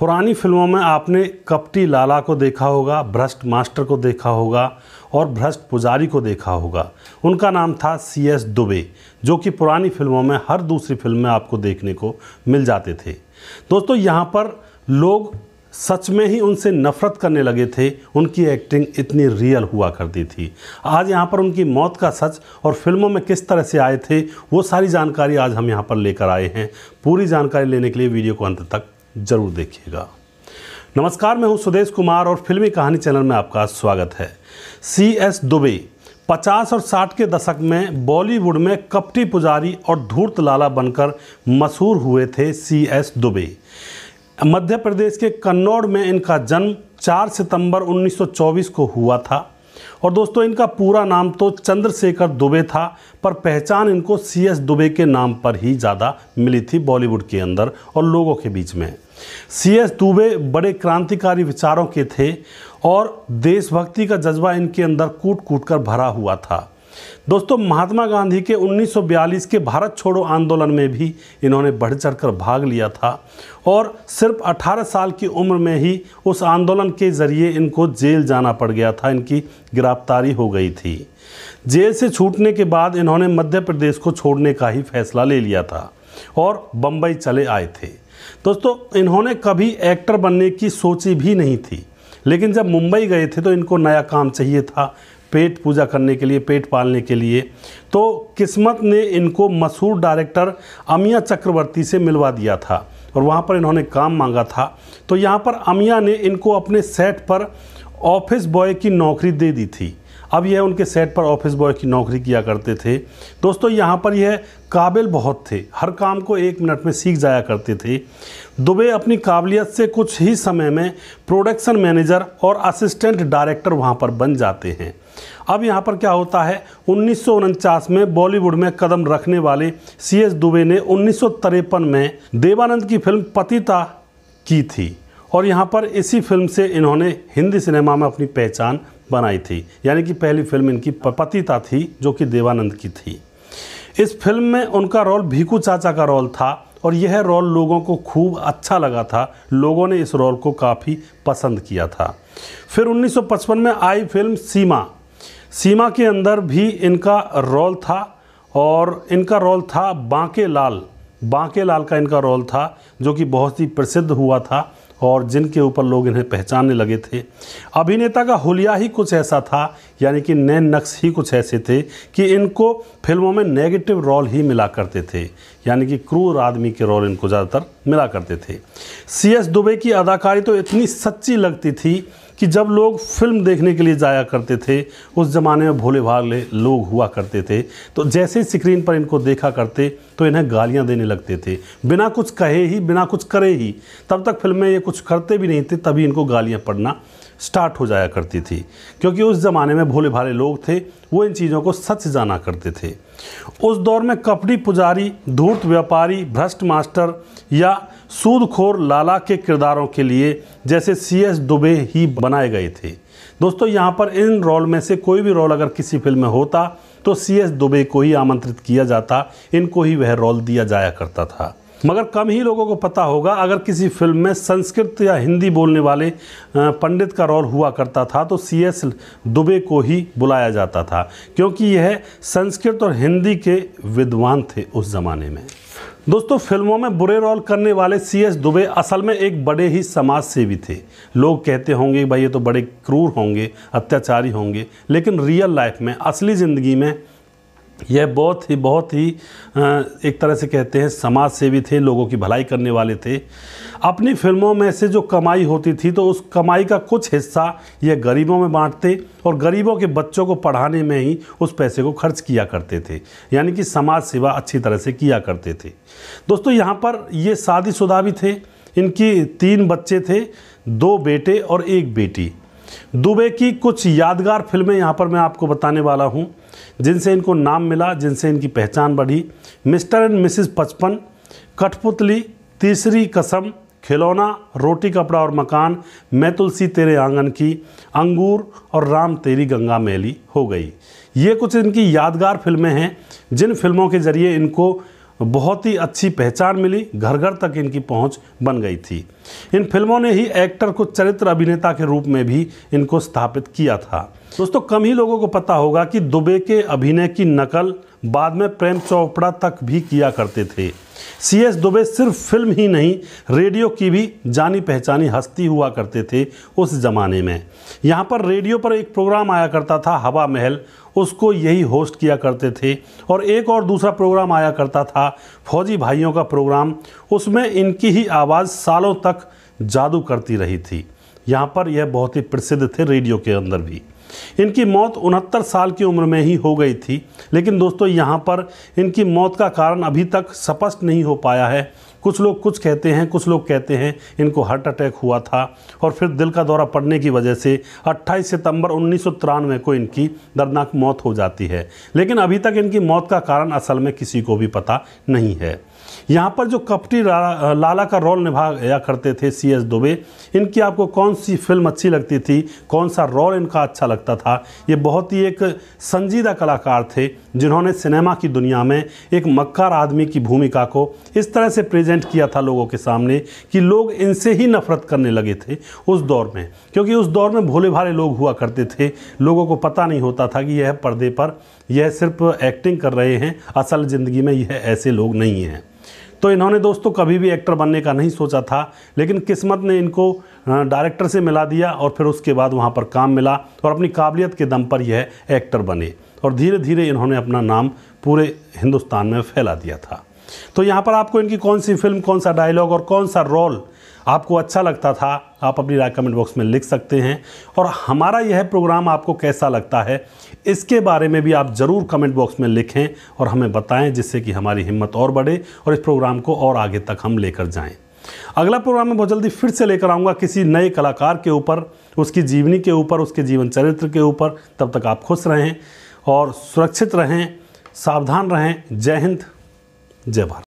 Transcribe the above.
पुरानी फिल्मों में आपने कपटी लाला को देखा होगा भ्रष्ट मास्टर को देखा होगा और भ्रष्ट पुजारी को देखा होगा उनका नाम था सी एस दुबे जो कि पुरानी फिल्मों में हर दूसरी फिल्म में आपको देखने को मिल जाते थे दोस्तों यहाँ पर लोग सच में ही उनसे नफरत करने लगे थे उनकी एक्टिंग इतनी रियल हुआ करती थी आज यहाँ पर उनकी मौत का सच और फिल्मों में किस तरह से आए थे वो सारी जानकारी आज हम यहाँ पर लेकर आए हैं पूरी जानकारी लेने के लिए वीडियो को अंत तक ज़रूर देखिएगा नमस्कार मैं हूं सुदेश कुमार और फिल्मी कहानी चैनल में आपका स्वागत है सी एस दुबे 50 और 60 के दशक में बॉलीवुड में कपटी पुजारी और धूर्त लाला बनकर मशहूर हुए थे सी एस दुबे मध्य प्रदेश के कन्नौड़ में इनका जन्म 4 सितंबर 1924 को हुआ था और दोस्तों इनका पूरा नाम तो चंद्रशेखर दुबे था पर पहचान इनको सी एस दुबे के नाम पर ही ज़्यादा मिली थी बॉलीवुड के अंदर और लोगों के बीच में सी एस दुबे बड़े क्रांतिकारी विचारों के थे और देशभक्ति का जज्बा इनके अंदर कूट कूट कर भरा हुआ था दोस्तों महात्मा गांधी के 1942 के भारत छोड़ो आंदोलन में भी इन्होंने बढ़ चढ़कर भाग लिया था और सिर्फ 18 साल की उम्र में ही उस आंदोलन के ज़रिए इनको जेल जाना पड़ गया था इनकी गिरफ्तारी हो गई थी जेल से छूटने के बाद इन्होंने मध्य प्रदेश को छोड़ने का ही फैसला ले लिया था और बम्बई चले आए थे दोस्तों इन्होंने कभी एक्टर बनने की सोची भी नहीं थी लेकिन जब मुंबई गए थे तो इनको नया काम चाहिए था पेट पूजा करने के लिए पेट पालने के लिए तो किस्मत ने इनको मशहूर डायरेक्टर अमिया चक्रवर्ती से मिलवा दिया था और वहाँ पर इन्होंने काम मांगा था तो यहाँ पर अमिया ने इनको अपने सेट पर ऑफिस बॉय की नौकरी दे दी थी अब यह उनके सेट पर ऑफिस बॉय की नौकरी किया करते थे दोस्तों यहाँ पर यह काबिल बहुत थे हर काम को एक मिनट में सीख जाया करते थे दुबे अपनी काबिलियत से कुछ ही समय में प्रोडक्शन मैनेजर और असिस्टेंट डायरेक्टर वहाँ पर बन जाते हैं अब यहाँ पर क्या होता है उन्नीस में बॉलीवुड में कदम रखने वाले सी एस दुबे ने उन्नीस में देवानंद की फिल्म पतिता की थी और यहाँ पर इसी फिल्म से इन्होंने हिंदी सिनेमा में अपनी पहचान बनाई थी यानी कि पहली फिल्म इनकी पतिता थी जो कि देवानंद की थी इस फिल्म में उनका रोल भीकू चाचा का रोल था और यह रोल लोगों को खूब अच्छा लगा था लोगों ने इस रोल को काफ़ी पसंद किया था फिर 1955 में आई फिल्म सीमा सीमा के अंदर भी इनका रोल था और इनका रोल था बांके लाल बांके लाल का इनका रोल था जो कि बहुत ही प्रसिद्ध हुआ था और जिनके ऊपर लोग इन्हें पहचानने लगे थे अभिनेता का हुलिया ही कुछ ऐसा था यानी कि नए नक्श ही कुछ ऐसे थे कि इनको फिल्मों में नेगेटिव रोल ही मिला करते थे यानी कि क्रूर आदमी के रोल इनको ज़्यादातर मिला करते थे सी एस दुबे की अदाकारी तो इतनी सच्ची लगती थी कि जब लोग फिल्म देखने के लिए जाया करते थे उस ज़माने में भोले भाले लोग हुआ करते थे तो जैसे ही स्क्रीन पर इनको देखा करते तो इन्हें गालियां देने लगते थे बिना कुछ कहे ही बिना कुछ करे ही तब तक फिल्में ये कुछ करते भी नहीं थे तभी इनको गालियाँ पड़ना स्टार्ट हो जाया करती थी क्योंकि उस ज़माने में भोले भाले लोग थे वो इन चीज़ों को सच जाना करते थे उस दौर में कपड़ी पुजारी धूर्त व्यापारी भ्रष्ट मास्टर या सूदखोर लाला के किरदारों के लिए जैसे सी एस दुबे ही बनाए गए थे दोस्तों यहाँ पर इन रोल में से कोई भी रोल अगर किसी फिल्म में होता तो सी एस दुबे को ही आमंत्रित किया जाता इनको ही वह रोल दिया जाया करता था मगर कम ही लोगों को पता होगा अगर किसी फिल्म में संस्कृत या हिंदी बोलने वाले पंडित का रोल हुआ करता था तो सी एस दुबे को ही बुलाया जाता था क्योंकि यह संस्कृत और हिंदी के विद्वान थे उस ज़माने में दोस्तों फिल्मों में बुरे रोल करने वाले सी एस दुबे असल में एक बड़े ही समाज सेवी थे लोग कहते होंगे भाई ये तो बड़े क्रूर होंगे अत्याचारी होंगे लेकिन रियल लाइफ में असली ज़िंदगी में यह बहुत ही बहुत ही एक तरह से कहते हैं समाज सेवी थे लोगों की भलाई करने वाले थे अपनी फिल्मों में से जो कमाई होती थी तो उस कमाई का कुछ हिस्सा यह गरीबों में बांटते और गरीबों के बच्चों को पढ़ाने में ही उस पैसे को खर्च किया करते थे यानी कि समाज सेवा अच्छी तरह से किया करते थे दोस्तों यहाँ पर ये शादीशुदा भी थे इनकी तीन बच्चे थे दो बेटे और एक बेटी दुबे की कुछ यादगार फिल्में यहाँ पर मैं आपको बताने वाला हूँ जिनसे इनको नाम मिला जिनसे इनकी पहचान बढ़ी मिस्टर एंड मिसिस पचपन कठपुतली तीसरी कसम खिलौना रोटी कपड़ा और मकान मैं तुलसी तेरे आंगन की अंगूर और राम तेरी गंगा मैली हो गई ये कुछ इनकी यादगार फिल्में हैं जिन फिल्मों के ज़रिए इनको बहुत ही अच्छी पहचान मिली घर घर तक इनकी पहुंच बन गई थी इन फिल्मों ने ही एक्टर को चरित्र अभिनेता के रूप में भी इनको स्थापित किया था दोस्तों कम ही लोगों को पता होगा कि दुबे के अभिनय की नकल बाद में प्रेम चोपड़ा तक भी किया करते थे सी एस दुबे सिर्फ फिल्म ही नहीं रेडियो की भी जानी पहचानी हस्ती हुआ करते थे उस ज़माने में यहाँ पर रेडियो पर एक प्रोग्राम आया करता था हवा महल उसको यही होस्ट किया करते थे और एक और दूसरा प्रोग्राम आया करता था फौजी भाइयों का प्रोग्राम उसमें इनकी ही आवाज़ सालों तक जादू करती रही थी यहाँ पर यह बहुत ही प्रसिद्ध थे रेडियो के अंदर भी इनकी मौत उनहत्तर साल की उम्र में ही हो गई थी लेकिन दोस्तों यहाँ पर इनकी मौत का कारण अभी तक स्पष्ट नहीं हो पाया है कुछ लोग कुछ कहते हैं कुछ लोग कहते हैं इनको हार्ट अटैक हुआ था और फिर दिल का दौरा पड़ने की वजह से 28 सितंबर उन्नीस को इनकी दर्दनाक मौत हो जाती है लेकिन अभी तक इनकी मौत का कारण असल में किसी को भी पता नहीं है यहाँ पर जो कपटी लाला का रोल निभाया करते थे सी एस दुबे इनकी आपको कौन सी फिल्म अच्छी लगती थी कौन सा रोल इनका अच्छा लगता था ये बहुत ही एक संजीदा कलाकार थे जिन्होंने सिनेमा की दुनिया में एक मक्कार आदमी की भूमिका को इस तरह से प्रेजेंट किया था लोगों के सामने कि लोग इनसे ही नफरत करने लगे थे उस दौर में क्योंकि उस दौर में भोले भाले लोग हुआ करते थे लोगों को पता नहीं होता था कि यह पर्दे पर यह सिर्फ एक्टिंग कर रहे हैं असल ज़िंदगी में यह ऐसे लोग नहीं हैं तो इन्होंने दोस्तों कभी भी एक्टर बनने का नहीं सोचा था लेकिन किस्मत ने इनको डायरेक्टर से मिला दिया और फिर उसके बाद वहाँ पर काम मिला और अपनी काबिलियत के दम पर यह एक्टर बने और धीरे धीरे इन्होंने अपना नाम पूरे हिंदुस्तान में फैला दिया था तो यहाँ पर आपको इनकी कौन सी फिल्म कौन सा डायलॉग और कौन सा रोल आपको अच्छा लगता था आप अपनी राय कमेंट बॉक्स में लिख सकते हैं और हमारा यह प्रोग्राम आपको कैसा लगता है इसके बारे में भी आप ज़रूर कमेंट बॉक्स में लिखें और हमें बताएं जिससे कि हमारी हिम्मत और बढ़े और इस प्रोग्राम को और आगे तक हम लेकर जाएं अगला प्रोग्राम मैं बहुत जल्दी फिर से लेकर आऊँगा किसी नए कलाकार के ऊपर उसकी जीवनी के ऊपर उसके जीवन चरित्र के ऊपर तब तक आप खुश रहें और सुरक्षित रहें सावधान रहें जय हिंद জয় ভারত